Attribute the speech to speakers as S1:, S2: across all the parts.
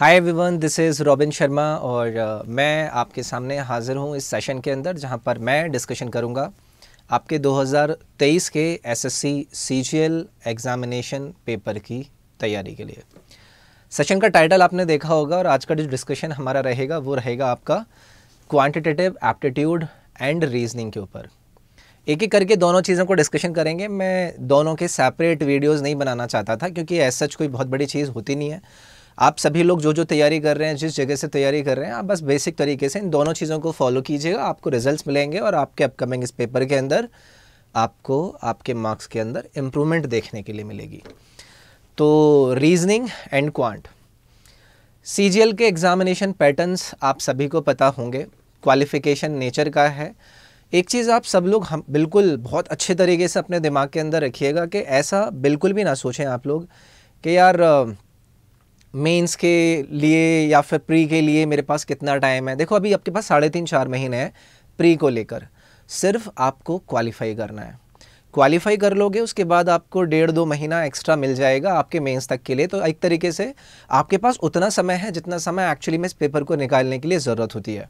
S1: hi everyone this is Robin Sharma और uh, मैं आपके सामने हाज़िर हूँ इस सेशन के अंदर जहाँ पर मैं डिस्कशन करूँगा आपके 2023 के एसएससी सीजीएल एग्ज़ामिनेशन पेपर की तैयारी के लिए सेशन का टाइटल आपने देखा होगा और आज का जो डिस्कशन हमारा रहेगा वो रहेगा आपका क्वांटिटेटिव एप्टीट्यूड एंड रीजनिंग के ऊपर एक एक करके दोनों चीज़ों को डिस्कशन करेंगे मैं दोनों के सेपरेट वीडियोस नहीं बनाना चाहता था क्योंकि ऐसा कोई बहुत बड़ी चीज़ होती नहीं है आप सभी लोग जो जो तैयारी कर रहे हैं जिस जगह से तैयारी कर रहे हैं आप बस बेसिक तरीके से इन दोनों चीज़ों को फॉलो कीजिएगा आपको रिजल्ट्स मिलेंगे और आपके अपकमिंग इस पेपर के अंदर आपको आपके मार्क्स के अंदर इम्प्रूवमेंट देखने के लिए मिलेगी तो रीजनिंग एंड क्वांट सी के एग्ज़ामिनेशन पैटर्न्स आप सभी को पता होंगे क्वालिफिकेशन नेचर का है एक चीज़ आप सब लोग हम बिल्कुल बहुत अच्छे तरीके से अपने दिमाग के अंदर रखिएगा कि ऐसा बिल्कुल भी ना सोचें आप लोग कि यार मेंस के लिए या फिर प्री के लिए मेरे पास कितना टाइम है देखो अभी आपके पास साढ़े तीन चार महीने हैं प्री को लेकर सिर्फ आपको क्वालिफाई करना है क्वालिफाई कर लोगे उसके बाद आपको डेढ़ दो महीना एक्स्ट्रा मिल जाएगा आपके मेंस तक के लिए तो एक तरीके से आपके पास उतना समय है जितना समय एक्चुअली में इस पेपर को निकालने के लिए ज़रूरत होती है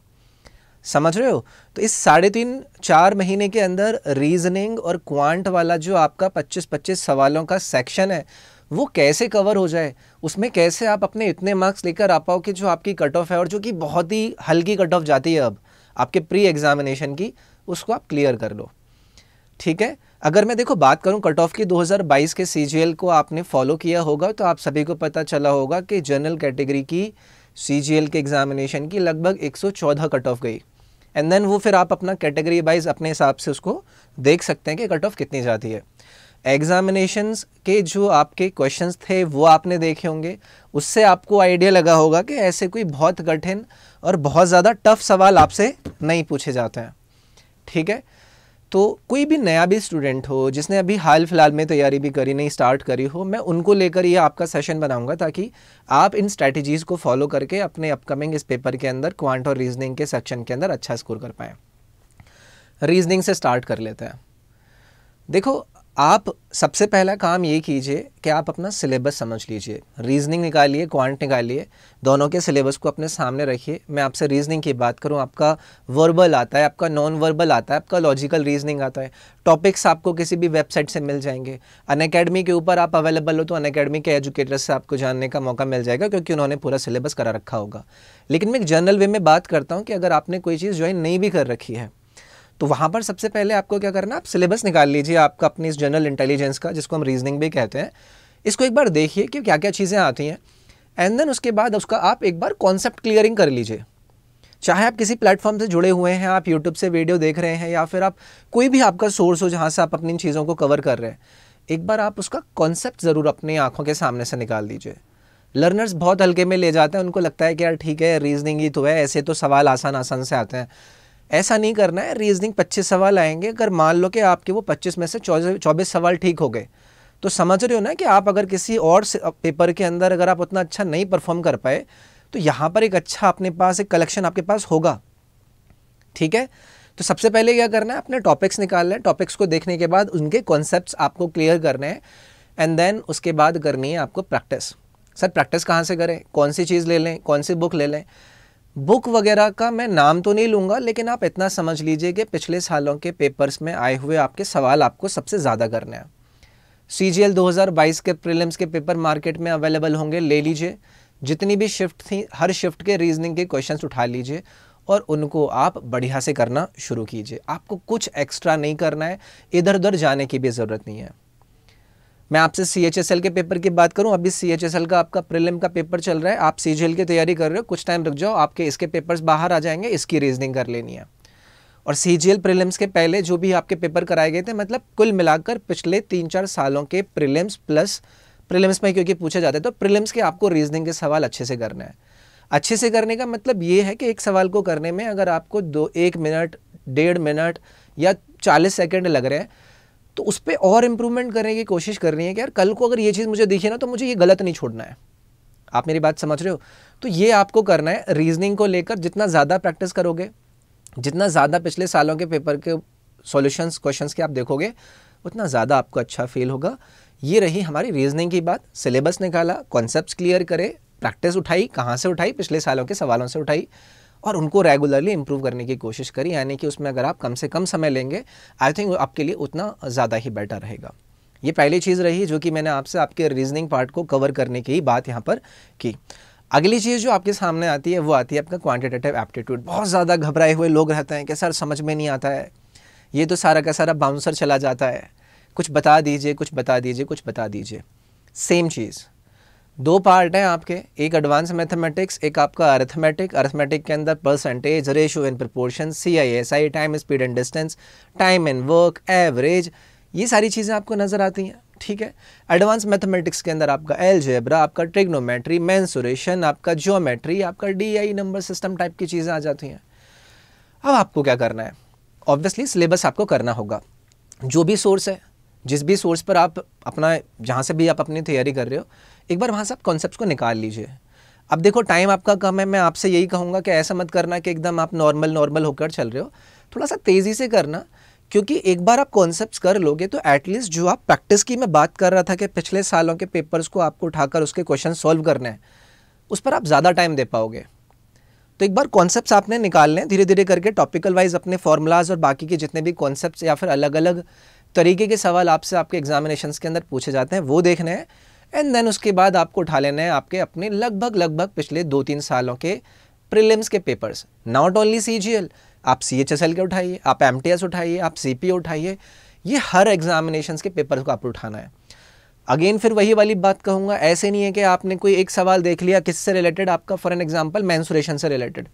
S1: समझ रहे हो तो इस साढ़े तीन चार महीने के अंदर रीजनिंग और क्वांट वाला जो आपका 25-25 सवालों का सेक्शन है वो कैसे कवर हो जाए उसमें कैसे आप अपने इतने मार्क्स लेकर आ पाओ कि जो आपकी कट ऑफ है और जो कि बहुत ही हल्की कट ऑफ जाती है अब आपके प्री एग्ज़ामिनेशन की उसको आप क्लियर कर लो ठीक है अगर मैं देखो बात करूं कट ऑफ की 2022 के सी को आपने फॉलो किया होगा तो आप सभी को पता चला होगा कि जनरल कैटेगरी की सी के एग्ज़ामिनेशन की लगभग 114 कट ऑफ गई एंड देन वो फिर आप अपना कैटेगरी वाइज अपने हिसाब से उसको देख सकते हैं कि कट ऑफ कितनी जाती है एग्ज़ामिनेशंस के जो आपके क्वेश्चंस थे वो आपने देखे होंगे उससे आपको आइडिया लगा होगा कि ऐसे कोई बहुत कठिन और बहुत ज़्यादा टफ सवाल आपसे नहीं पूछे जाते हैं ठीक है तो कोई भी नया भी स्टूडेंट हो जिसने अभी हाल फिलहाल में तैयारी भी करी नहीं स्टार्ट करी हो मैं उनको लेकर ये आपका सेशन बनाऊंगा ताकि आप इन स्ट्रैटेजीज़ को फॉलो करके अपने अपकमिंग इस पेपर के अंदर क्वांट और रीजनिंग के सेक्शन के अंदर अच्छा स्कोर कर पाएँ रीजनिंग से स्टार्ट कर लेते हैं देखो आप सबसे पहला काम ये कीजिए कि आप अपना सिलेबस समझ लीजिए रीजनिंग निकालिए क्वांट निकालिए दोनों के सिलेबस को अपने सामने रखिए मैं आपसे रीजनिंग की बात करूं आपका वर्बल आता है आपका नॉन वर्बल आता है आपका लॉजिकल रीजनिंग आता है टॉपिक्स आपको किसी भी वेबसाइट से मिल जाएंगे अन के ऊपर आप अवेलेबल हो तो अन के एजुकेटर से आपको जानने का मौका मिल जाएगा क्योंकि उन्होंने पूरा सिलेबस करा रखा होगा लेकिन मैं एक जनरल वे में बात करता हूँ कि अगर आपने कोई चीज़ ज्वाइन नहीं भी कर रखी है तो वहाँ पर सबसे पहले आपको क्या करना आप सिलेबस निकाल लीजिए आपका अपनी इस जनरल इंटेलिजेंस का जिसको हम रीजनिंग भी कहते हैं इसको एक बार देखिए कि क्या क्या चीज़ें आती हैं एंड देन उसके बाद उसका आप एक बार कॉन्सेप्ट क्लियरिंग कर लीजिए चाहे आप किसी प्लेटफॉर्म से जुड़े हुए हैं आप यूट्यूब से वीडियो देख रहे हैं या फिर आप कोई भी आपका सोर्स हो जहाँ से आप अपनी चीज़ों को कवर कर रहे हैं एक बार आप उसका कॉन्सेप्ट ज़रूर अपनी आँखों के सामने से निकाल दीजिए लर्नर्स बहुत हल्के में ले जाते हैं उनको लगता है कि यार ठीक है रीजनिंग ही तो है ऐसे तो सवाल आसान आसान से आते हैं ऐसा नहीं करना है रीजनिंग 25 सवाल आएंगे अगर मान लो कि आपके वो 25 में से चौबीस सवाल ठीक हो गए तो समझ रहे हो ना कि आप अगर किसी और पेपर के अंदर अगर आप उतना अच्छा नहीं परफॉर्म कर पाए तो यहाँ पर एक अच्छा अपने पास एक कलेक्शन आपके पास होगा ठीक है तो सबसे पहले क्या करना है अपने टॉपिक्स निकालना है टॉपिक्स को देखने के बाद उनके कॉन्सेप्ट आपको क्लियर करने हैं एंड देन उसके बाद करनी है आपको प्रैक्टिस सर प्रैक्टिस कहाँ से करें कौन सी चीज़ ले लें कौन सी बुक ले लें बुक वगैरह का मैं नाम तो नहीं लूँगा लेकिन आप इतना समझ लीजिए कि पिछले सालों के पेपर्स में आए हुए आपके सवाल आपको सबसे ज़्यादा करने हैं सी जी एल दो हज़ार बाईस के प्रिलिम्स के पेपर मार्केट में अवेलेबल होंगे ले लीजिए जितनी भी शिफ्ट थी हर शिफ्ट के रीजनिंग के क्वेश्चंस उठा लीजिए और उनको आप बढ़िया से करना शुरू कीजिए आपको कुछ एक्स्ट्रा नहीं करना है इधर उधर जाने की भी ज़रूरत नहीं है मैं आपसे सी एच एस एल के पेपर की बात करूं अभी सी एच एस एल का आपका प्रिलिम का पेपर चल रहा है आप सी जी एल की तैयारी कर रहे हो कुछ टाइम रुक जाओ आपके इसके पेपर्स बाहर आ जाएंगे इसकी रीजनिंग कर लेनी है और सी जी एल प्रिलिम्स के पहले जो भी आपके पेपर कराए गए थे मतलब कुल मिलाकर पिछले तीन चार सालों के प्रिलिम्स प्लस प्रिलिम्स में क्योंकि पूछे जाते तो प्रिलिम्स के आपको रीजनिंग के सवाल अच्छे से करना है अच्छे से करने का मतलब ये है कि एक सवाल को करने में अगर आपको दो एक मिनट डेढ़ मिनट या चालीस सेकेंड लग रहे हैं तो उस पर और इम्प्रूवमेंट करने की कोशिश कर रही है कि यार कल को अगर ये चीज़ मुझे दिखे ना तो मुझे ये गलत नहीं छोड़ना है आप मेरी बात समझ रहे हो तो ये आपको करना है रीजनिंग को लेकर जितना ज़्यादा प्रैक्टिस करोगे जितना ज़्यादा पिछले सालों के पेपर के सॉल्यूशंस क्वेश्चंस के आप देखोगे उतना ज़्यादा आपको अच्छा फील होगा ये रही हमारी रीजनिंग की बात सिलेबस निकाला कॉन्सेप्ट क्लियर करे प्रैक्टिस उठाई कहाँ से उठाई पिछले सालों के सवालों से उठाई और उनको रेगुलरली इम्प्रूव करने की कोशिश करी यानी कि उसमें अगर आप कम से कम समय लेंगे आई थिंक आपके लिए उतना ज़्यादा ही बेटर रहेगा ये पहली चीज़ रही जो कि मैंने आपसे आपके रीजनिंग पार्ट को कवर करने की ही बात यहाँ पर की अगली चीज़ जो आपके सामने आती है वो आती है आपका क्वांटिटेटिव एप्टीट्यूड बहुत ज़्यादा घबराए हुए लोग रहते हैं कि सर समझ में नहीं आता है ये तो सारा का सारा बाउंसर चला जाता है कुछ बता दीजिए कुछ बता दीजिए कुछ बता दीजिए सेम चीज़ दो पार्ट हैं आपके एक एडवांस मैथमेटिक्स एक आपका अरेथमेटिक अरेथमेटिक के अंदर percentage ratio and proportion C I S I time speed and distance time and work average ये सारी चीज़ें आपको नज़र आती हैं ठीक है एडवांस मैथमेटिक्स के अंदर आपका एलजेब्रा आपका ट्रिग्नोमेट्री मैंसुरेशन आपका जियोमेट्री आपका डी नंबर सिस्टम टाइप की चीज़ें आ जाती हैं अब आपको क्या करना है ऑब्वियसली सिलेबस आपको करना होगा जो भी सोर्स है जिस भी सोर्स पर आप अपना जहाँ से भी आप अपनी तैयारी कर रहे हो एक बार वहाँ से आप कॉन्सेप्ट को निकाल लीजिए अब देखो टाइम आपका कम है मैं आपसे यही कहूँगा कि ऐसा मत करना कि एकदम आप नॉर्मल नॉर्मल होकर चल रहे हो थोड़ा सा तेज़ी से करना क्योंकि एक बार आप कॉन्सेप्ट कर लोगे तो एटलीस्ट जो आप प्रैक्टिस की मैं बात कर रहा था कि पिछले सालों के पेपर्स को आपको उठाकर उसके क्वेश्चन सॉल्व करने हैं उस पर आप ज़्यादा टाइम दे पाओगे तो एक बार कॉन्सेप्ट्स आपने निकालने धीरे धीरे करके टॉपिकल वाइज अपने फार्मूलाज और बाकी के जितने भी कॉन्सेप्ट्स या फिर अलग अलग तरीके के सवाल आपसे आपके एग्जामिनेशन के अंदर पूछे जाते हैं वो देखने हैं एंड देन उसके बाद आपको उठा लेना है आपके अपने लगभग लगभग पिछले दो तीन सालों के प्रिलिम्स के papers not only C G L आप सी एच एस एल के उठाइए आप एम टी एस उठाइए आप सी पी उठाइए ये हर एग्जामिनेशन के पेपर्स को आपको उठाना है अगेन फिर वही वाली बात कहूँगा ऐसे नहीं है कि आपने कोई एक सवाल देख लिया किससे रिलेटेड आपका फॉर एन एग्जाम्पल मैंसुरेशन से रिलेटेड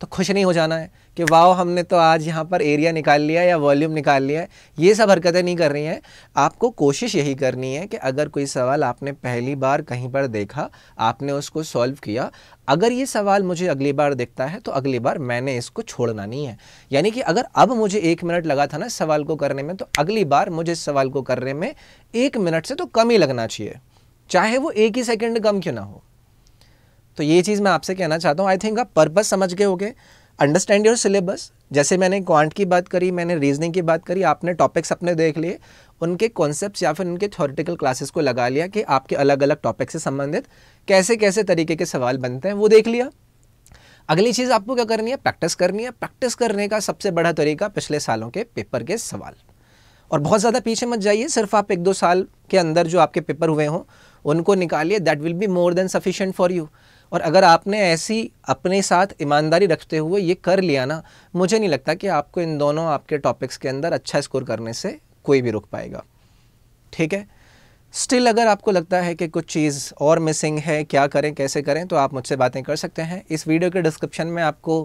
S1: तो खुश नहीं हो जाना है कि वाह हमने तो आज यहाँ पर एरिया निकाल लिया या वॉल्यूम निकाल लिया है ये सब हरकतें नहीं कर रही हैं आपको कोशिश यही करनी है कि अगर कोई सवाल आपने पहली बार कहीं पर देखा आपने उसको सॉल्व किया अगर ये सवाल मुझे अगली बार दिखता है तो अगली बार मैंने इसको छोड़ना नहीं है यानी कि अगर अब मुझे एक मिनट लगा था ना सवाल को करने में तो अगली बार मुझे इस सवाल को करने में एक मिनट से तो कम ही लगना चाहिए चाहे वो एक ही सेकेंड कम क्यों ना हो तो ये चीज़ मैं आपसे कहना चाहता हूँ आई थिंक आप पर्पज़ समझ गए होगे अंडरस्टैंड योर सिलेबस जैसे मैंने क्वांट की बात करी मैंने रीजनिंग की बात करी आपने टॉपिक्स अपने देख लिए उनके कॉन्सेप्ट्स या फिर उनके थ्योरेटिकल क्लासेस को लगा लिया कि आपके अलग अलग टॉपिक से संबंधित कैसे कैसे तरीके के सवाल बनते हैं वो देख लिया अगली चीज़ आपको क्या करनी है प्रैक्टिस करनी है प्रैक्टिस करने का सबसे बड़ा तरीका पिछले सालों के पेपर के सवाल और बहुत ज़्यादा पीछे मत जाइए सिर्फ आप एक दो साल के अंदर जो आपके पेपर हुए हों उनको निकालिए that will be more than sufficient for you और अगर आपने ऐसी अपने साथ ईमानदारी रखते हुए ये कर लिया ना मुझे नहीं लगता कि आपको इन दोनों आपके टॉपिक्स के अंदर अच्छा स्कोर करने से कोई भी रुक पाएगा ठीक है स्टिल अगर आपको लगता है कि कुछ चीज़ और मिसिंग है क्या करें कैसे करें तो आप मुझसे बातें कर सकते हैं इस वीडियो के डिस्क्रिप्शन में आपको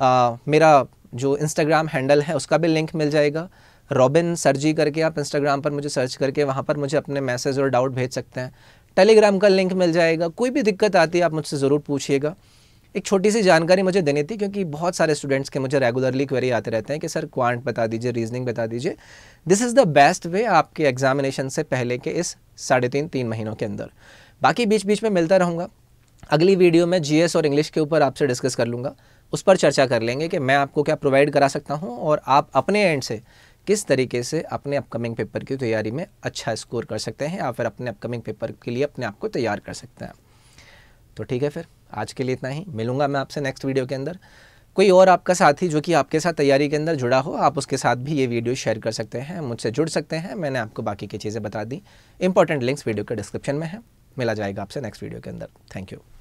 S1: आ, मेरा जो इंस्टाग्राम हैंडल है उसका भी लिंक मिल जाएगा रॉबिन सर्जी करके आप इंस्टाग्राम पर मुझे सर्च करके वहाँ पर मुझे अपने मैसेज और डाउट भेज सकते हैं टेलीग्राम का लिंक मिल जाएगा कोई भी दिक्कत आती है आप मुझसे ज़रूर पूछिएगा एक छोटी सी जानकारी मुझे देनी थी क्योंकि बहुत सारे स्टूडेंट्स के मुझे रेगुलरली क्वेरी आते रहते हैं कि सर क्वांट बता दीजिए रीजनिंग बता दीजिए this is the best way आपके एग्जामिनेशन से पहले के इस साढ़े तीन तीन महीनों के अंदर बाकी बीच बीच में मिलता रहूँगा अगली वीडियो में जी और इंग्लिश के ऊपर आपसे डिस्कस कर लूँगा उस पर चर्चा कर लेंगे कि मैं आपको क्या प्रोवाइड करा सकता हूँ और आप अपने एंड से किस तरीके से अपने अपकमिंग पेपर की तैयारी में अच्छा स्कोर कर सकते हैं या फिर अपने अपकमिंग पेपर के लिए अपने आप को तैयार कर सकते हैं तो ठीक है फिर आज के लिए इतना ही मिलूंगा मैं आपसे नेक्स्ट वीडियो के अंदर कोई और आपका साथी जो कि आपके साथ तैयारी के अंदर जुड़ा हो आप उसके साथ भी ये वीडियो शेयर कर सकते हैं मुझसे जुड़ सकते हैं मैंने आपको बाकी की चीज़ें बता दी इंपॉर्टेंट लिंक्स वीडियो के डिस्क्रिप्शन में है मिला जाएगा आपसे नेक्स्ट वीडियो के अंदर थैंक यू